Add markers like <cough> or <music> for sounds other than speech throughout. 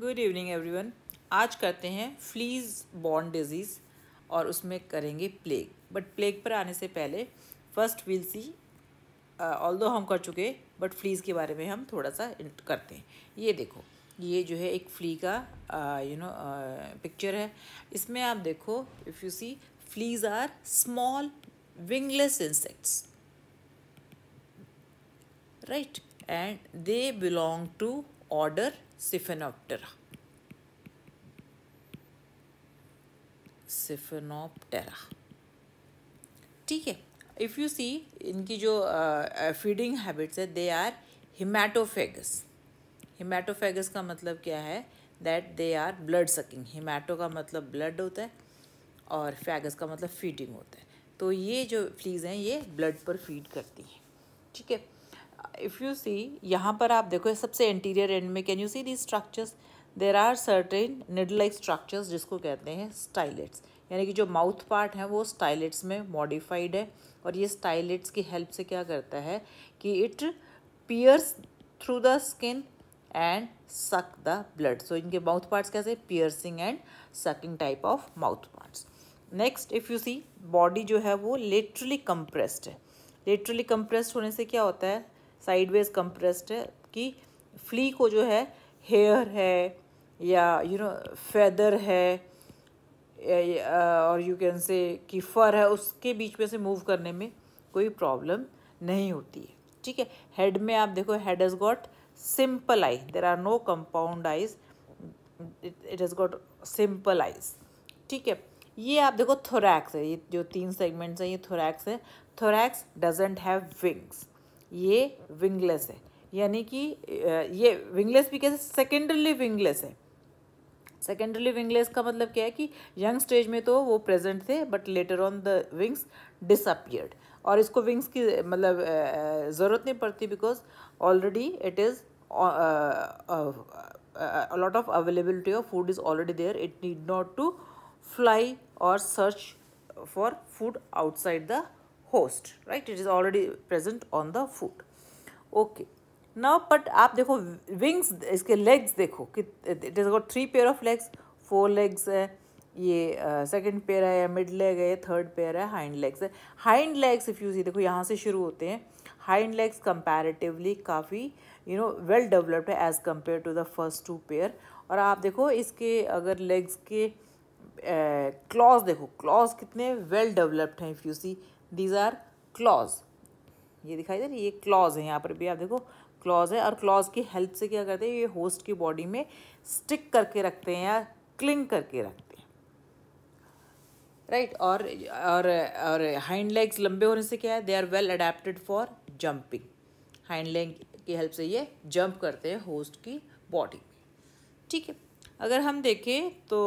Good evening everyone आज करते हैं फ्लीज बॉर्न डिजीज़ और उसमें करेंगे प्लेग बट प्लेग पर आने से पहले फर्स्ट विल सी ऑल दो हम कर चुके बट फ्लीज़ के बारे में हम थोड़ा सा करते हैं ये देखो ये जो है एक फ्ली का यू नो पिक्चर है इसमें आप देखो if you see fleas are small wingless insects right and they belong to order Siphonaptera Siphonaptera ठीक है इफ़ यू सी इनकी जो फीडिंग हैबिट्स है दे आर हिमैटोफेगस हिमैटोफेगस का मतलब क्या है that they are blood sucking haemato का मतलब ब्लड होता है और फैगस का मतलब फीडिंग होता है तो ये जो फ्लीज हैं ये ब्लड पर फीड करती हैं ठीक है इफ़ यू सी यहाँ पर आप देखो सबसे इंटीरियर एंड में can you see the structures there are certain needle like structures जिसको कहते हैं स्टाइलेट्स यानी कि जो माउथ पार्ट है वो स्टाइलेट्स में मॉडिफाइड है और ये स्टाइलेट्स की हेल्प से क्या करता है कि it pierce through the skin and suck the blood so इनके माउथ पार्ट्स कैसे piercing and sucking type of mouth parts next if you see body जो है वो लेटरली कंप्रेस्ड है लेटरली कंप्रेस्ड होने से क्या होता है साइडवेज कंप्रेस्ड है कि फ्ली को जो है हेयर है या यू नो फेदर है और यू कैन से कि फर है उसके बीच में से मूव करने में कोई प्रॉब्लम नहीं होती है ठीक है हेड में आप देखो head is got simple eye there are no compound eyes it is got simple eyes ठीक है ये आप देखो थोरैक्स है ये जो तीन सेगमेंट्स हैं ये थोरैक्स है थोरैक्स डजेंट हैव विंग्स ये विंगलेस है यानी कि ये विंगलेस भी कैसे सेकेंडरली विंगलेस है सेकेंडरली विंगलेस का मतलब क्या है कि यंग स्टेज में तो वो प्रेजेंट थे but later on the wings disappeared और इसको विंग्स की मतलब ज़रूरत नहीं पड़ती because already it is lot of availability of food is already there it need not to fly और search for food outside the host right it is already present on the food okay now but आप देखो wings इसके legs देखो कि it is a got three pair of legs four legs है ये second pair है mid leg है third pair है हाइंड लेग्स है hind legs if you see देखो यहाँ से शुरू होते हैं हाइंड लेग्स कंपेरेटिवली काफ़ी यू नो वेल डेवलप्ड है as compare to the first two pair और आप देखो इसके अगर लेग्स के क्लॉज uh, देखो क्लॉज कितने वेल डेवलप्ड हैं if you see these are claws ये दिखाई दे रही ये क्लॉज है यहाँ पर भी आप देखो क्लॉज है और क्लॉज की हेल्प से क्या करते हैं ये होस्ट की बॉडी में स्टिक करके रखते हैं या क्लिंग करके रखते हैं राइट right? और और और हाइंड लेग्स लंबे होने से क्या है they are well adapted for jumping hind leg की हेल्प से ये जंप करते हैं होस्ट की बॉडी ठीक है अगर हम देखें तो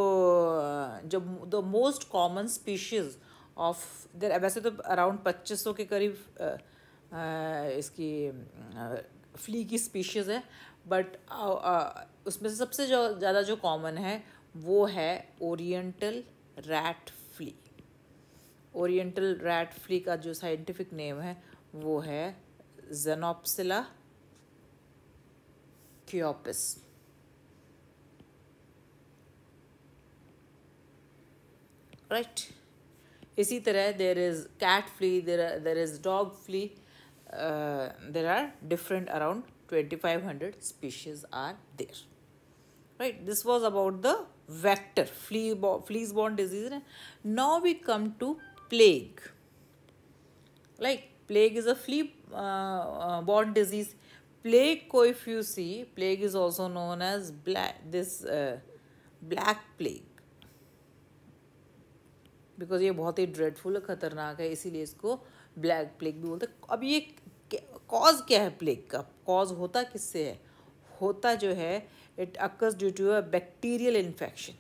जब the most common species of there वैसे तो अराउंड पच्चीस सौ के करीब आ, आ, इसकी आ, फ्ली की स्पीशीज़ है बट उसमें से सबसे जो ज़्यादा जो कॉमन है वो है oriental rat flea oriental rat flea का जो साइंटिफिक नेम है वो है जेनोप्सिला क्योपिस राइट right. इसी तरह there is cat flea flea there there is dog flea there are 2500 species are there right this was about the vector flea fleas borne disease now we come to plague like plague is a flea uh, uh borne disease plague if you see plague is also known as black this uh, black plague because ये बहुत ही dreadful और ख़तरनाक है इसीलिए इसको black plague भी बोलते हैं अब ये कॉज क्या है प्लेग का कॉज होता किससे है होता जो है it occurs due to a bacterial infection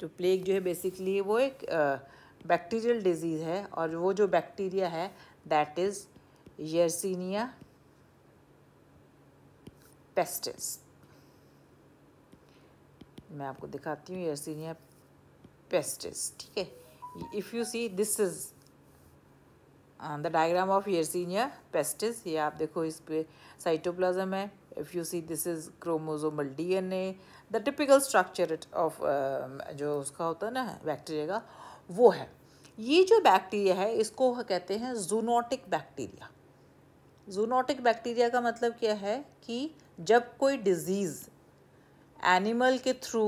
तो प्लेग जो है बेसिकली वो एक बैक्टीरियल uh, डिजीज़ है और वो जो बैक्टीरिया है दैट इज़ यर्सिनिया पेस्टिस मैं आपको दिखाती हूँ यर्सिनिया pestis ठीक है if you see this is the diagram of सीनियर पेस्टिस ये आप देखो इस पे साइटोप्लाज्म है if you see this is chromosomal DNA the typical structure of जो उसका होता है ना बैक्टीरिया का वो है ये जो बैक्टीरिया है इसको कहते हैं जूनोटिक बैक्टीरिया जूनोटिक बैक्टीरिया का मतलब क्या है कि जब कोई डिजीज़ एनिमल के थ्रू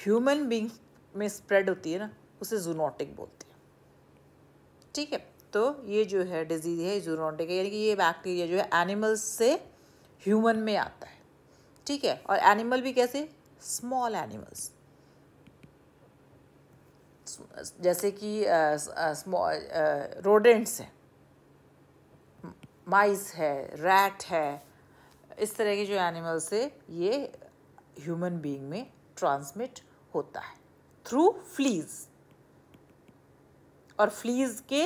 ह्यूमन बींग में स्प्रेड होती है ना उसे जूनोटिक बोलते हैं ठीक है तो ये जो है डिजीज़ है जूनोटिक है यानी कि ये बैक्टीरिया जो है एनिमल्स से ह्यूमन में आता है ठीक है और एनिमल भी कैसे स्मॉल एनिमल्स जैसे कि रोडेंट्स हैं माइस है रैट है इस तरह के जो एनिमल्स है ये ह्यूमन बीइंग में ट्रांसमिट होता है थ्रू फ्लीज और फ्लीज के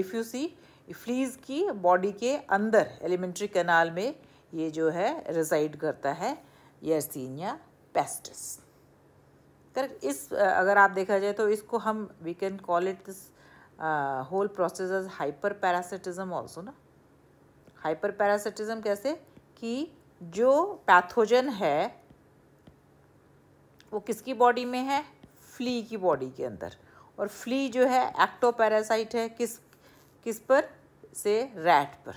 इफ़ यू सी फ्लीज की बॉडी के अंदर एलिमेंट्री कैनाल में ये जो है रिजाइड करता है यर्सिनिया पेस्टिस करेक्ट इस अगर आप देखा जाए तो इसको हम we can call it this whole process hyperparasitism also ना हाइपर पैरासिटिज्म कैसे कि जो पैथोजन है वो किसकी बॉडी में है फ्ली की बॉडी के अंदर और फ्ली जो है एक्टोपैरासाइट है किस किस पर से रैट पर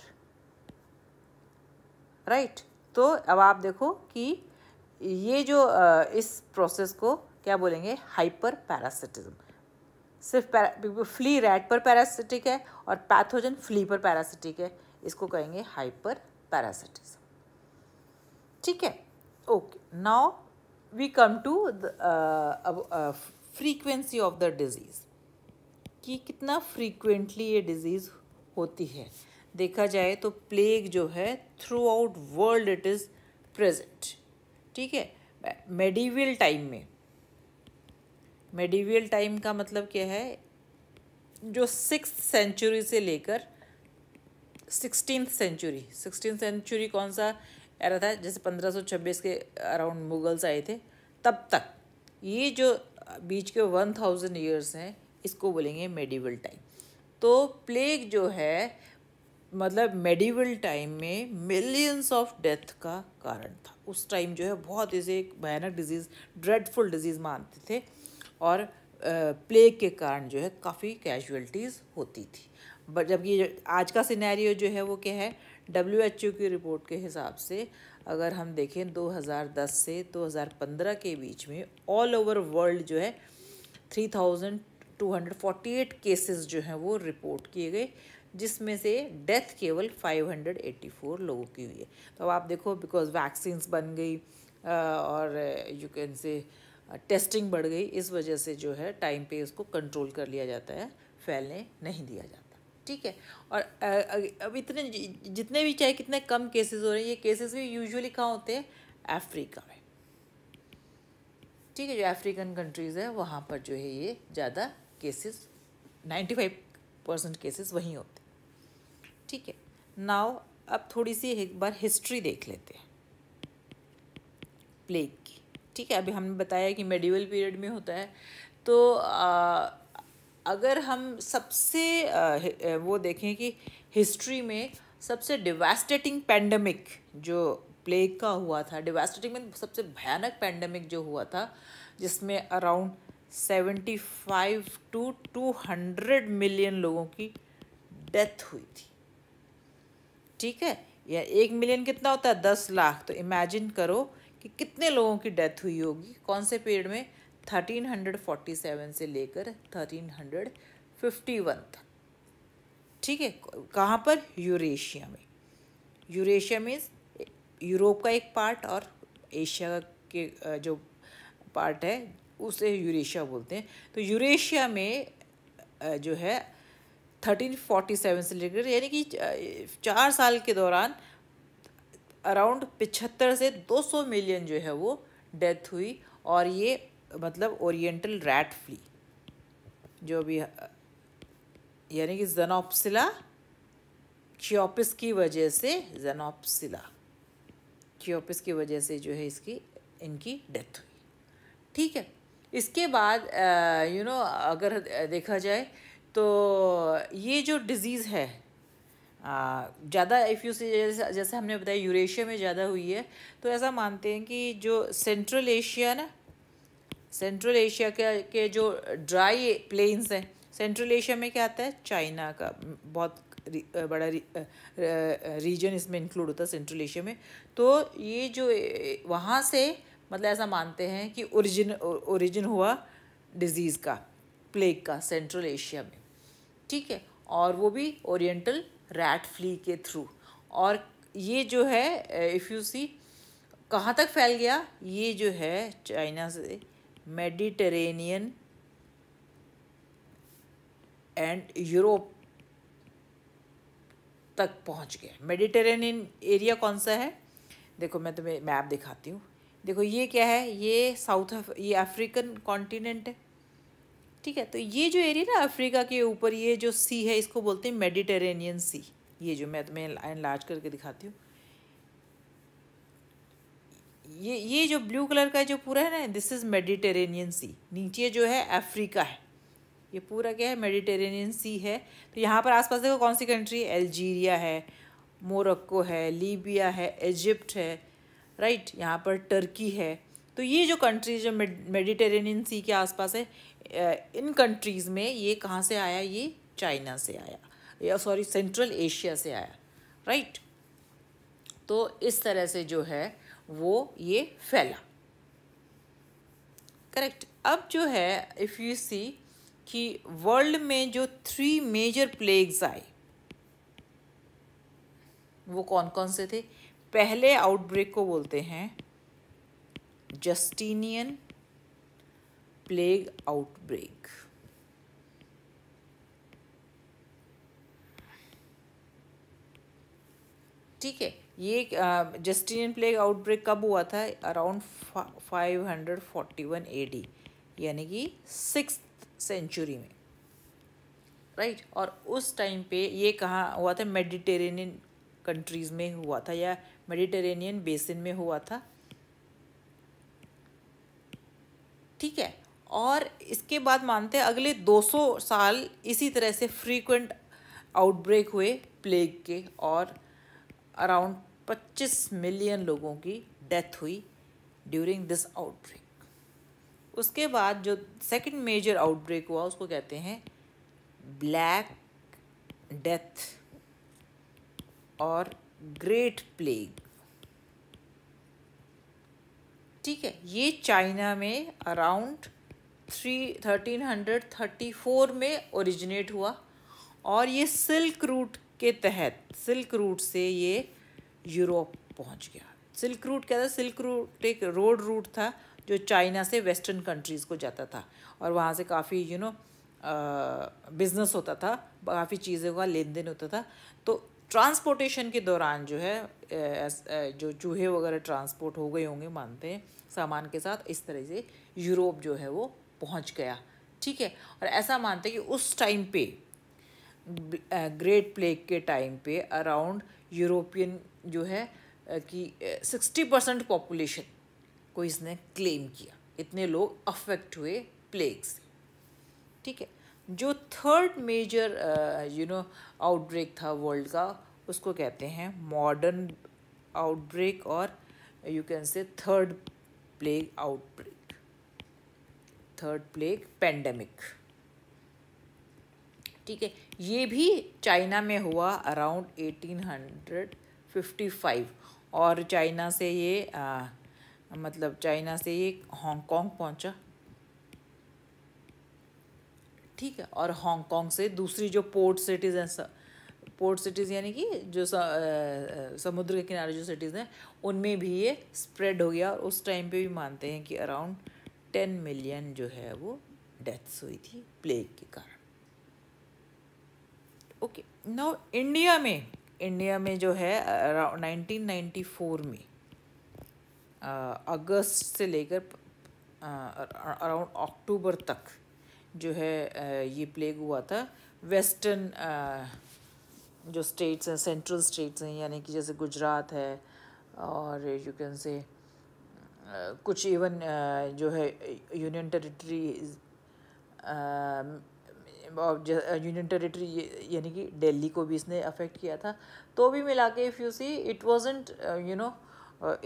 राइट right? तो अब आप देखो कि ये जो इस प्रोसेस को क्या बोलेंगे हाइपर पैरासिटिज्म सिर्फ पैरा फ्ली रैट पर पैरासिटिक है और पैथोजन फ्ली पर पैरासिटिक है इसको कहेंगे हाइपर पैरासिटिज्म ठीक है okay now we come to the uh, uh, frequency of the disease कि कितना frequently ये disease होती है देखा जाए तो plague जो है throughout world it is present present ठीक है मेडिवियल टाइम में मेडिवियल टाइम का मतलब क्या है जो सिक्स सेंचुरी से लेकर सिक्सटीन सेंचुरी सिक्सटीन सेंचुरी कौन सा एरा था जैसे 1526 के अराउंड मुगल्स आए थे तब तक ये जो बीच के 1000 ईयर्स हैं इसको बोलेंगे मेडिवल टाइम तो प्लेग जो है मतलब मेडिवल टाइम में मिलियंस ऑफ डेथ का कारण था उस टाइम जो है बहुत इसे एक भयानक डिजीज़ ड्रेडफुल डिजीज़ मानते थे और प्लेग के कारण जो है काफ़ी कैजुअलिटीज़ होती थी बट जबकि आज का सिनेरियो जो है वो क्या है डब्ल्यू की रिपोर्ट के हिसाब से अगर हम देखें 2010 से 2015 के बीच में ऑल ओवर वर्ल्ड जो है 3,248 केसेस जो हैं वो रिपोर्ट किए गए जिसमें से डेथ केवल 584 लोगों की हुई है तो अब आप देखो बिकॉज वैक्सीन्स बन गई और यू कैन से टेस्टिंग बढ़ गई इस वजह से जो है टाइम पे इसको कंट्रोल कर लिया जाता है फैलने नहीं दिया जाता ठीक है और अब इतने जितने भी चाहे कितने कम केसेस हो रहे हैं ये केसेस भी यूजुअली कहाँ होते हैं अफ्रीका में ठीक है जो अफ्रीकन कंट्रीज़ है वहाँ पर जो है ये ज़्यादा cases ninety five percent cases वहीं होते ठीक है नाव अब थोड़ी सी एक बार हिस्ट्री देख लेते हैं प्लेग की ठीक है अभी हमने बताया कि मेडिवल पीरियड में होता है तो आ, अगर हम सबसे वो देखें कि हिस्ट्री में सबसे डिवेस्टेटिंग पैंडमिक जो प्लेग का हुआ था डिवेस्टेटिंग में सबसे भयानक पैंडमिक जो हुआ था जिसमें around seventy five to two hundred million लोगों की डेथ हुई थी ठीक है या एक मिलियन कितना होता है दस लाख तो इमेजिन करो कि कितने लोगों की डेथ हुई होगी कौन से पीरियड में थर्टीन हंड्रेड फोर्टी सेवन से लेकर थर्टीन हंड्रेड फिफ्टी वन तक ठीक है कहाँ पर यूरेशिया में यूरेशिया मीन्स यूरोप का एक पार्ट और एशिया के जो पार्ट है उसे यूरेशिया बोलते हैं तो यूरेशिया में जो है थर्टीन फोर्टी सेवन से लेकर यानी कि चार साल के दौरान अराउंड पिछहत्तर से दो सौ मिलियन जो है वो डेथ हुई और ये मतलब ओरिएंटल रैट फ्ली जो भी यानी कि जनोपसिला चियोपिस की वजह से जनोपसिला चियोपिस की वजह से जो है इसकी इनकी डेथ हुई ठीक है इसके बाद यू नो अगर देखा जाए तो ये जो डिज़ीज़ है ज़्यादा इफ़ यू जैसे जैसे हमने बताया यूरेशिया में ज़्यादा हुई है तो ऐसा मानते हैं कि जो सेंट्रल एशिया ना सेंट्रल एशिया के के जो ड्राई प्लेन्स हैं सेंट्रल एशिया में क्या आता है चाइना का बहुत री, बड़ा री, रीजन इसमें इंक्लूड होता है सेंट्रल एशिया में तो ये जो वहाँ से मतलब ऐसा मानते हैं कि ओरिजिन ओरिजिन हुआ डिजीज़ का प्लेग का सेंट्रल एशिया में ठीक है और वो भी ओरिएंटल रैट फ्ली के थ्रू और ये जो है इफ़ यू सी कहाँ तक फैल गया ये जो है चाइना से मेडिटेरेनियन एंड यूरोप तक पहुंच गया मेडिटेरेनियन एरिया कौन सा है देखो मैं तुम्हें मैप दिखाती हूँ देखो ये क्या है ये साउथ ये अफ्रीकन कॉन्टिनेंट है ठीक है तो ये जो एरिया ना अफ्रीका के ऊपर ये जो सी है इसको बोलते हैं मेडिटेरेनियन सी ये जो मैं तुम्हें लाइन लार्ज करके दिखाती हूँ ये ये जो ब्लू कलर का जो पूरा है ना दिस इज़ मेडिटेरेनियन सी नीचे जो है अफ्रीका है ये पूरा क्या है मेडिटेरेनियन सी है तो यहाँ पर आसपास देखो कौन सी कंट्री अल्जीरिया है मोरक्को है लीबिया है इजिप्ट है राइट यहाँ पर टर्की है तो ये जो कंट्री जो मेडिटेरेनियन सी के आसपास है इन कंट्रीज़ में ये कहाँ से आया ये चाइना से आया या सॉरी सेंट्रल एशिया से आया राइट तो इस तरह से जो है वो ये फैला करेक्ट अब जो है इफ़ यू सी कि वर्ल्ड में जो थ्री मेजर प्लेग्स आए वो कौन कौन से थे पहले आउटब्रेक को बोलते हैं जस्टिनियन प्लेग आउटब्रेक ठीक है ये जस्टिनियन प्लेग आउटब्रेक कब हुआ था around five hundred forty one A D यानी कि सिक्स सेंचुरी में राइट और उस टाइम पे ये कहाँ हुआ था मेडिटेरेनियन कंट्रीज़ में हुआ था या मेडिटेरेनियन बेसिन में हुआ था ठीक है और इसके बाद मानते हैं अगले 200 साल इसी तरह से फ्रीक्वेंट आउटब्रेक हुए प्लेग के और अराउंड 25 मिलियन लोगों की डेथ हुई ड्यूरिंग दिस आउटब्रेक उसके बाद जो सेकंड मेजर आउटब्रेक हुआ उसको कहते हैं ब्लैक डेथ और ग्रेट प्लेग ठीक है ये चाइना में around three thirteen hundred thirty four में ओरिजिनेट हुआ और ये सिल्क रूट के तहत सिल्क रूट से ये यूरोप पहुंच गया सिल्क रूट क्या था सिल्क रूट एक रोड रूट था जो चाइना से वेस्टर्न कंट्रीज़ को जाता था और वहाँ से काफ़ी यू नो बिज़नेस होता था काफ़ी चीज़ों का लेन देन होता था तो ट्रांसपोर्टेशन के दौरान जो है जो चूहे वगैरह ट्रांसपोर्ट हो गए होंगे मानते हैं सामान के साथ इस तरह से यूरोप जो है वो पहुंच गया ठीक है और ऐसा मानते हैं कि उस टाइम पे ग्रेट प्लेग के टाइम पे अराउंड यूरोपियन जो है कि सिक्सटी परसेंट पॉपुलेशन को इसने क्लेम किया इतने लोग अफेक्ट हुए प्लेग से ठीक है जो third major you know outbreak था वर्ल्ड का उसको कहते हैं मॉडर्न आउटब्रेक और you can say third plague outbreak third plague pandemic ठीक है ये भी चाइना में हुआ around eighteen hundred fifty five और चाइना से ये आ, मतलब चाइना से ये हांगकांग पहुंचा ठीक है और हांगकांग से दूसरी जो पोर्ट सिटीज़ हैं पोर्ट सिटीज़ यानी कि जो स, आ, समुद्र के किनारे जो सिटीज़ हैं उनमें भी ये स्प्रेड हो गया और उस टाइम पे भी मानते हैं कि अराउंड टेन मिलियन जो है वो डेथ्स हुई थी प्लेग के कारण ओके नाउ इंडिया में इंडिया में जो है नाइनटीन नाइन्टी फोर में uh, अगस्त से लेकर अराउंड uh, अक्टूबर तक जो है uh, ये प्लेग हुआ था वेस्टर्न जो स्टेट्स हैं सेंट्रल स्टेट्स हैं यानी कि जैसे गुजरात है और यू कैन से कुछ इवन जो है यूनियन टेरिटरी यूनियन टेरिटरी यानी कि दिल्ली को भी इसने अफेक्ट किया था तो भी मिला के if you see it wasn't you know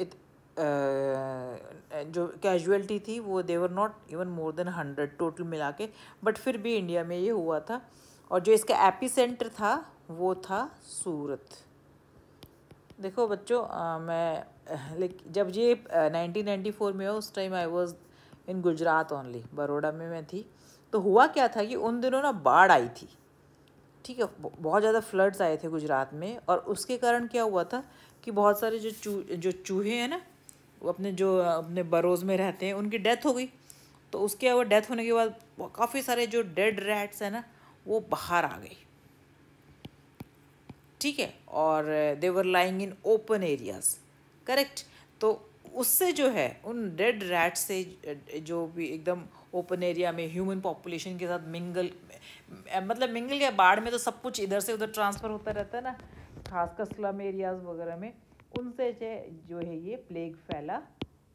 it जो कैजुअलिटी थी वो they were not even more than hundred total मिला के बट फिर भी इंडिया में ये हुआ था और जो इसका एपी सेंटर था वो था सूरत देखो बच्चों uh, मैं लाइक <laughs> जब ये नाइनटीन नाइन्टी फोर में हो उस time I was in Gujarat only Baroda में मैं थी तो हुआ क्या था कि उन दिनों ना बाढ़ आई थी ठीक है बहुत ज़्यादा फ्लड्स आए थे गुजरात में और उसके कारण क्या हुआ था कि बहुत सारे जो चू जो चूहे हैं ना वो अपने जो अपने बरोज़ में रहते हैं उनकी डेथ हो गई तो उसके अलावा डेथ होने के बाद काफ़ी सारे जो डेड रैट्स हैं ना वो बाहर आ गई ठीक है और they were lying in open areas correct तो उससे जो है उन डेड रैट से जो भी एकदम ओपन एरिया में ह्यूमन पॉपुलेशन के साथ मिंगल मतलब मिंगल या बाढ़ में तो सब कुछ इधर से उधर ट्रांसफ़र होता रहता है ना खासकर स्लम एरियाज़ वगैरह में उनसे जो है ये प्लेग फैला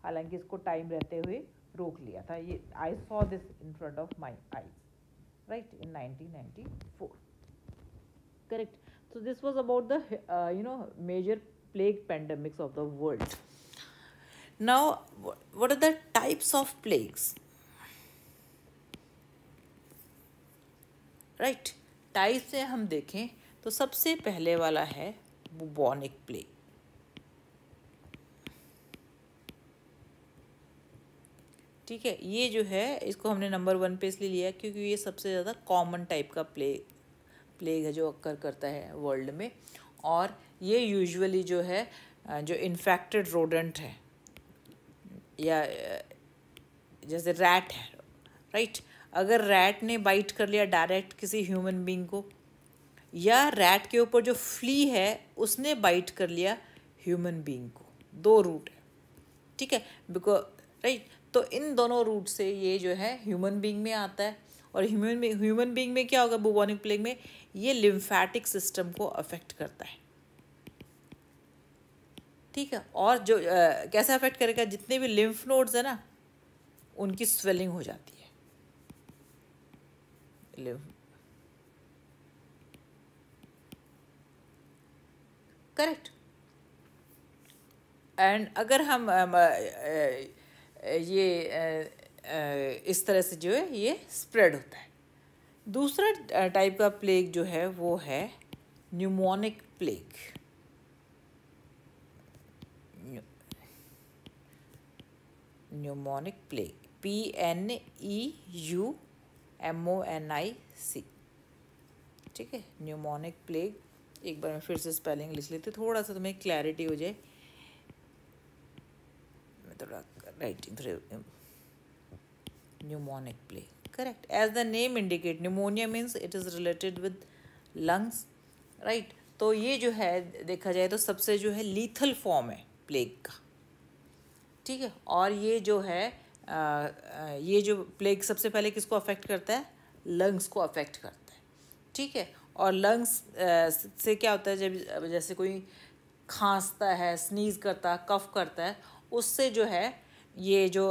हालांकि इसको टाइम रहते हुए रोक लिया था ये I saw this in front of my eyes right in 1994 correct so this was about the you know major plague pandemics of the world now what are the types of plagues right right? Type से हम देखें तो सबसे पहले वाला है बुबॉनिक plague ठीक है ये जो है इसको हमने नंबर वन पे इसलिए लिया क्योंकि ये सबसे ज़्यादा कॉमन टाइप का प्ले प्लेग है जो अक्कर करता है वर्ल्ड में और ये यूजुअली जो है जो इन्फेक्टेड रोडेंट है या जैसे रैट है राइट अगर रैट ने बाइट कर लिया डायरेक्ट किसी ह्यूमन बींग को या रैट के ऊपर जो फ्ली है उसने बाइट कर लिया ह्यूमन बींग को दो रूट है ठीक है बिकॉज राइट तो इन दोनों रूट से ये जो है ह्यूमन बींग में आता है और ह्यूमन ह्यूमन बींग में क्या होगा बुबॉनिक प्लेग में ये लिम्फैटिक सिस्टम को अफेक्ट करता है ठीक है और जो आ, कैसा अफेक्ट करेगा जितने भी लिम्फ नोड्स है ना उनकी स्वेलिंग हो जाती है लिव करेक्ट एंड अगर हम ये इस तरह से जो है ये स्प्रेड होता है दूसरा टाइप का प्लेग जो है वो है pneumonic plague pneumonic plague P N E U M O N I C ठीक है न्यूमोनिक प्लेग एक बार मैं फिर से स्पेलिंग लिख लेती थोड़ा सा तुम्हें क्लैरिटी हो जाए मैं थोड़ा writing pneumonic plague correct as the name indicate pneumonia means it is related with lungs right तो ये जो है देखा जाए तो सबसे जो है लीथल फॉर्म है प्लेग का ठीक है और ये जो है ये जो प्लेग सबसे पहले किसको अफेक्ट करता है लंग्स को अफेक्ट करता है ठीक है और लंग्स से क्या होता है जब जैसे कोई खांसता है स्नीज़ करता है कफ करता है उससे जो है ये जो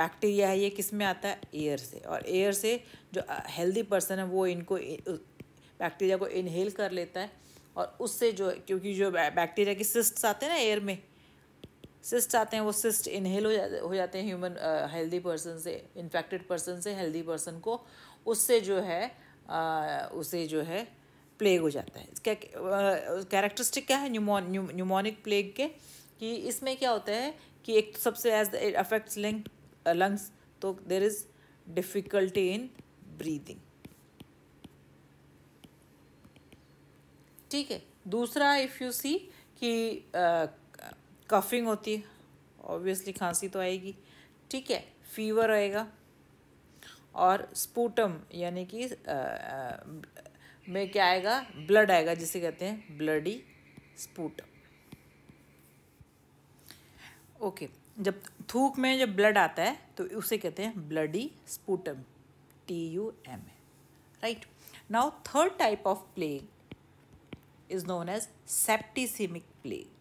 बैक्टीरिया है ये किस में आता है एयर से और एयर से जो हेल्दी पर्सन है वो इनको बैक्टीरिया को इनहेल कर लेता है और उससे जो क्योंकि जो बैक्टीरिया की सिस्ट्स आते हैं ना एयर में सिस्ट आते हैं वो सिस्ट इनहेल हो जाते हो जाते हैं ह्यूमन हेल्दी पर्सन से इन्फेक्टेड पर्सन से हेल्दी पर्सन को उससे जो है आ, uh, उसे जो है प्लेग हो जाता है इसका कैरेक्टरिस्टिक uh, क्या है न्यूमोनिक प्लेग के कि इसमें क्या होता है कि एक तो सबसे as it affects link lungs तो there is difficulty in breathing ठीक है दूसरा इफ़ यू सी कि uh, कफिंग होती है ऑब्वियसली खांसी तो आएगी ठीक है फीवर आएगा और स्पूटम यानी कि में क्या आएगा ब्लड आएगा जिसे कहते हैं ब्लडी स्पूटम ओके जब थूक में जब ब्लड आता है तो उसे कहते हैं bloody sputum T U M A right now third type of plague is known as septicemic plague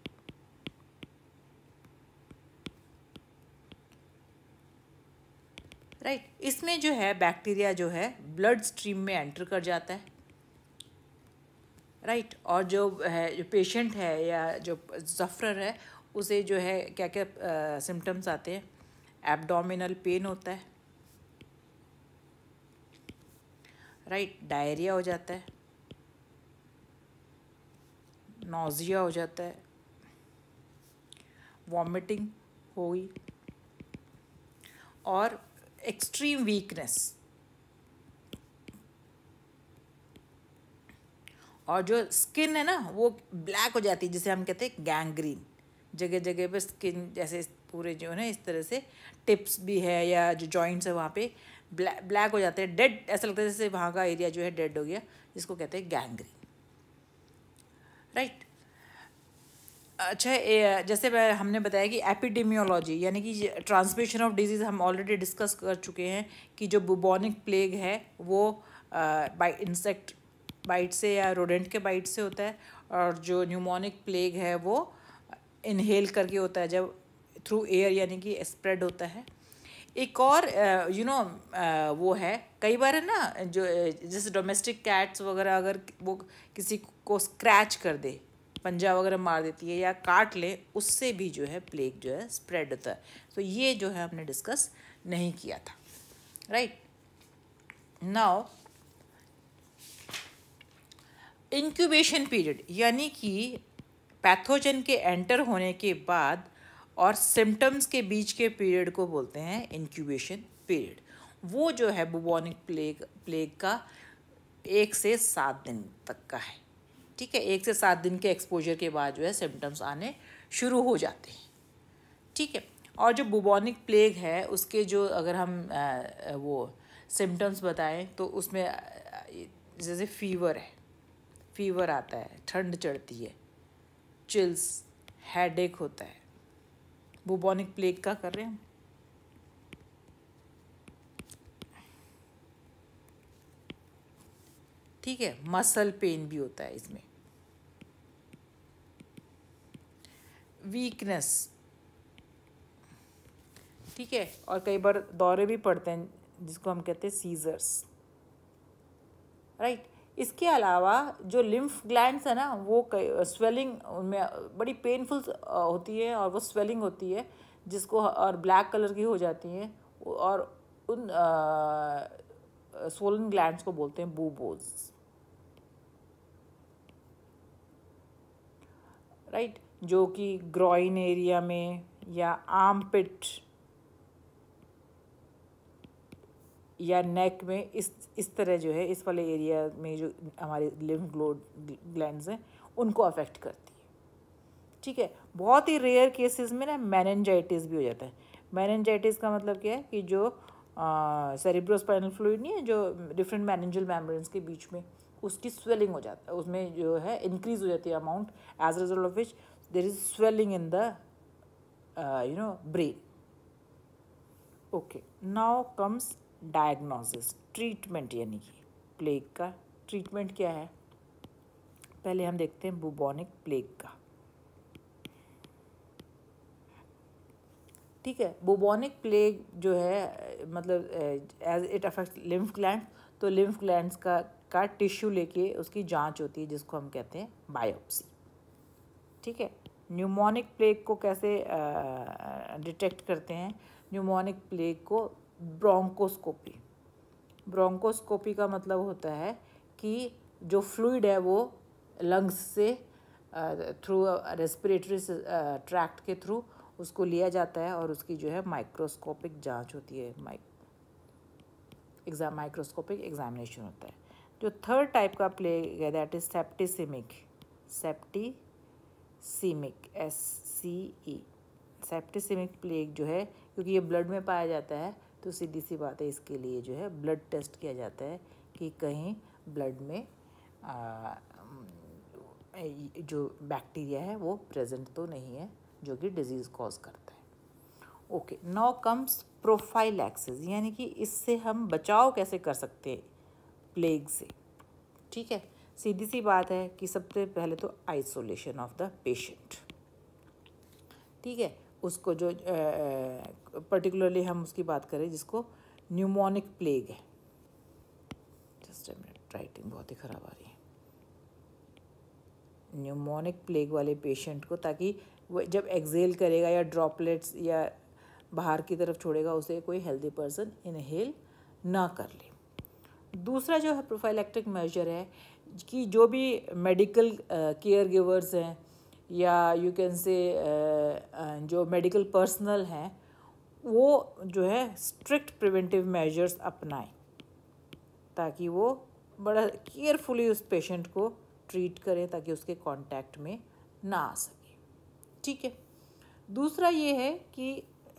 right right? इसमें जो है बैक्टीरिया जो है ब्लड स्ट्रीम में एंटर कर जाता है राइट right? और जो है जो पेशेंट है या जो सफरर है उसे जो है क्या क्या सिम्टम्स आते हैं एब्डोमिनल पेन होता है राइट right? डायरिया हो जाता है नोज़िया हो जाता है वॉमिटिंग गई और extreme weakness और जो स्किन है ना वो ब्लैक हो जाती है जिसे हम कहते हैं गैंग्रीन जगह जगह पर स्किन जैसे पूरे जो है ना इस तरह से टिप्स भी है या जो जॉइंट्स है वहाँ पे ब्लैक ब्लैक हो जाते हैं डेड ऐसा लगता है जैसे वहाँ का एरिया जो है डेड हो गया जिसको कहते हैं गैंग्रीन राइट अच्छा जैसे हमने बताया कि एपिडेमियोलॉजी यानी कि ट्रांसमिशन ऑफ डिजीज़ हम ऑलरेडी डिस्कस कर चुके हैं कि जो बुबॉनिक प्लेग है वो बाय इंसेक्ट बाइट से या रोडेंट के बाइट से होता है और जो न्यूमोनिक प्लेग है वो इनहेल करके होता है जब थ्रू एयर यानी कि स्प्रेड होता है एक और यू नो वो है कई बार है ना जो जैसे डोमेस्टिक कैट्स वगैरह अगर वो किसी को स्क्रैच कर दे पंजा वगैरह मार देती है या काट ले उससे भी जो है प्लेग जो है स्प्रेड होता है तो ये जो है हमने डिस्कस नहीं किया था राइट नाउ इंक्यूबेशन पीरियड यानी कि पैथोजन के एंटर होने के बाद और सिम्टम्स के बीच के पीरियड को बोलते हैं इंक्यूबेशन पीरियड वो जो है बुबॉनिक प्लेग प्लेग का एक से सात दिन तक का है ठीक है एक से सात दिन के एक्सपोजर के बाद जो है सिम्टम्स आने शुरू हो जाते हैं ठीक है और जो बुबॉनिक प्लेग है उसके जो अगर हम आ, वो सिम्टम्स बताएं तो उसमें जैसे फीवर है फीवर आता है ठंड चढ़ती है चिल्स हेडेक होता है बुबॉनिक प्लेग का कर रहे हैं हम ठीक है मसल पेन भी होता है इसमें वीकनेस ठीक है और कई बार दौरे भी पड़ते हैं जिसको हम कहते हैं सीजर्स राइट इसके अलावा जो लिम्फ ग्लैंड्स है ना वो स्वेलिंग उनमें बड़ी पेनफुल होती है और वो स्वेलिंग होती है जिसको और ब्लैक कलर की हो जाती हैं और उन सोलन ग्लैंड्स को बोलते हैं बूबोज राइट जो कि ग्रॉइन एरिया में या आर्म पिट या नेक में इस इस तरह जो है इस वाले एरिया में जो हमारे लिम्फ ग्लोड ग्लैंड्स हैं उनको अफेक्ट करती है ठीक है बहुत ही रेयर केसेस में ना मैनजाइटिस भी हो जाता है मैनजाइटिस का मतलब क्या है कि जो सेरिब्रोस्पाइनल फ्लूड नहीं है जो डिफरेंट मैनेंजल मेम्ब्रेन्स के बीच में उसकी स्वेलिंग हो जाता है उसमें जो है इंक्रीज हो जाती है amount as result of which there is swelling in the you know brain okay now comes diagnosis treatment यानी कि प्लेग का ट्रीटमेंट क्या है पहले हम देखते हैं बुबॉनिक प्लेग का ठीक है बुबॉनिक प्लेग जो है मतलब as it affect lymph gland तो लिम्फ ग्लैंड्स का का टिश्यू लेके उसकी जांच होती है जिसको हम कहते हैं बायोप्सी ठीक है न्यूमोनिक प्लेग को कैसे डिटेक्ट करते हैं न्यूमोनिक प्लेग को ब्रोंकोस्कोपी ब्रोंकोस्कोपी का मतलब होता है कि जो फ्लूड है वो लंग्स से थ्रू रेस्पिरेटरी ट्रैक्ट के थ्रू उसको लिया जाता है और उसकी जो है माइक्रोस्कोपिक जांच होती है माइक एग्जाम माइक्रोस्कोपिक एग्जामिनेशन होता है जो थर्ड टाइप का प्लेग है that is septicemic septicemic S C E septicemic plague जो है क्योंकि ये ब्लड में पाया जाता है तो सीधी सी बात है इसके लिए जो है ब्लड टेस्ट किया जाता है कि कहीं ब्लड में आ, जो बैक्टीरिया है वो प्रेजेंट तो नहीं है जो कि डिजीज़ कॉज करता है okay now comes prophylaxis यानी कि इससे हम बचाव कैसे कर सकते हैं प्लेग से ठीक है सीधी सी बात है कि सबसे पहले तो आइसोलेशन ऑफ द पेशेंट ठीक है उसको जो पर्टिकुलरली हम उसकी बात करें जिसको न्यूमोनिक प्लेग है जस्ट मिनट राइटिंग बहुत ही ख़राब आ रही है न्यूमोनिक प्लेग वाले पेशेंट को ताकि वो जब एक्जेल करेगा या ड्रॉपलेट्स या बाहर की तरफ छोड़ेगा उसे कोई हेल्दी पर्सन इनहेल ना कर ले दूसरा जो है प्रोफाइलैक्टिक मेजर है कि जो भी मेडिकल केयर गिवर्स हैं या यू कैन से जो मेडिकल पर्सनल हैं वो जो है स्ट्रिक्ट प्रिवेंटिव मेजर्स अपनाएं ताकि वो बड़ा केयरफुली उस पेशेंट को ट्रीट करें ताकि उसके कांटेक्ट में ना आ सके ठीक है दूसरा ये है कि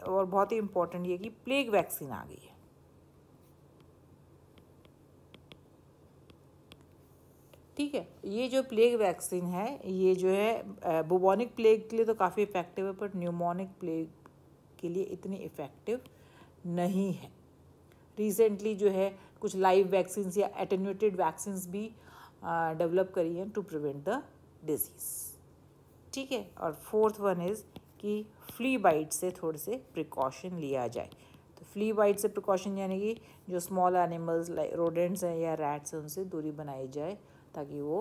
और बहुत ही इम्पोर्टेंट ये कि प्लेग वैक्सीन आ गई है ठीक है ये जो प्लेग वैक्सीन है ये जो है बुबोनिक प्लेग के लिए तो काफ़ी इफ़ेक्टिव है पर न्यूमोनिक प्लेग के लिए इतनी इफ़ेक्टिव नहीं है रिसेंटली जो है कुछ लाइव वैक्सीन या एटेन्यूटेड वैक्सीन भी डेवलप करी हैं टू प्रिवेंट द डिजीज़ ठीक है और फोर्थ वन इज़ कि फ्ली बाइट से थोड़े से प्रिकॉशन लिया जाए तो फ्ली बाइट से प्रिकॉशन यानी कि जो स्मॉल एनिमल्स लाइक रोडेंट्स हैं या रैट्स हैं उनसे दूरी बनाई जाए ताकि वो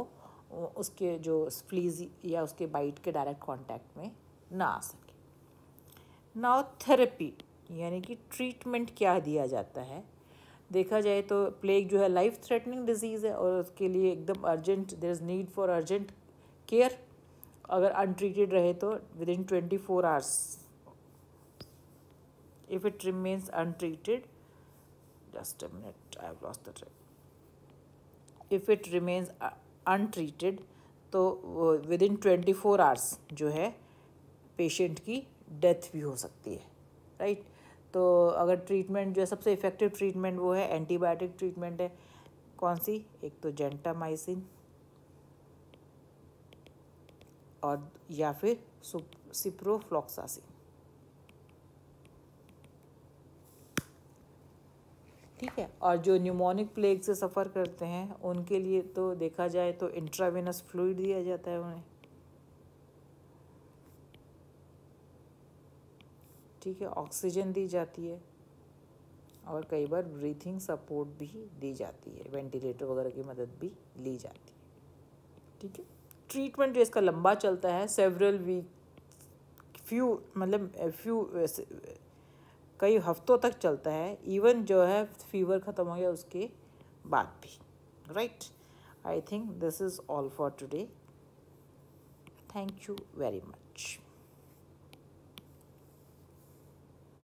उसके जो फ्लीज या उसके बाइट के डायरेक्ट कांटेक्ट में ना आ सके नाउ थेरेपी यानी कि ट्रीटमेंट क्या दिया जाता है देखा जाए तो प्लेग जो है लाइफ थ्रेटनिंग डिजीज़ है और उसके लिए एकदम urgent there is need for urgent care अगर अनट्रीटेड रहे तो within twenty four hours if it remains untreated just a I i have lost if it remains untreated तो within twenty four hours जो है patient की death भी हो सकती है राइट right? तो अगर ट्रीटमेंट जो है सबसे इफ़ेक्टिव ट्रीटमेंट वो है एंटीबायोटिक ट्रीटमेंट है कौन सी एक तो जेंटामाइसिन और या फिर सिप्रोफ्लॉक्सासिन ठीक है और जो न्यूमोनिक प्लेग से सफ़र करते हैं उनके लिए तो देखा जाए तो इंट्रावेनस फ्लूड दिया जाता है उन्हें ठीक है ऑक्सीजन दी जाती है और कई बार ब्रीथिंग सपोर्ट भी दी जाती है वेंटिलेटर वगैरह की मदद भी ली जाती है ठीक है ट्रीटमेंट जो इसका लंबा चलता है सेवरल वीक फ्यू मतलब फ्यू कई हफ्तों तक चलता है इवन जो है फीवर ख़त्म हो गया उसके बाद भी right I think this is all for today thank you very much